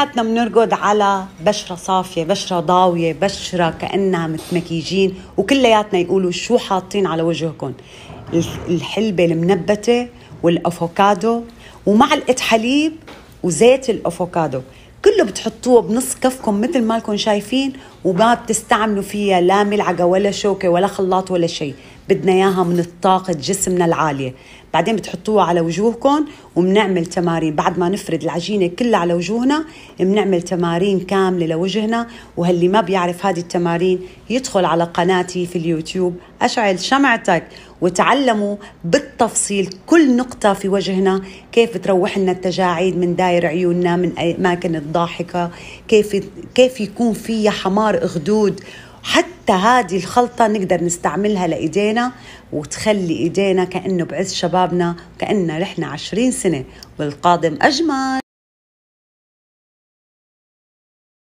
كلياتنا بنرقد على بشره صافيه بشره ضاويه بشره كانها متمكيجين وكلياتنا يقولوا شو حاطين على وجهكم الحلبه المنبته والافوكادو ومعلقه حليب وزيت الافوكادو كله بتحطوه بنص كفكم مثل ما لكم شايفين وما بتستعملوا فيها لا ملعقه ولا شوكه ولا خلاط ولا شيء بدنا إياها من طاقة جسمنا العالية بعدين بتحطوها على وجوهكم وبنعمل تمارين بعد ما نفرد العجينة كلها على وجوهنا بنعمل تمارين كاملة لوجهنا وهاللي ما بيعرف هذه التمارين يدخل على قناتي في اليوتيوب أشعل شمعتك وتعلموا بالتفصيل كل نقطة في وجهنا كيف تروح لنا التجاعيد من داير عيوننا من أماكن الضاحكة كيف, كيف يكون فيها حمار أخدود حتى هذه الخلطة نقدر نستعملها لإيدينا وتخلي إيدينا كأنه بعز شبابنا كأننا رحنا عشرين سنة والقادم أجمل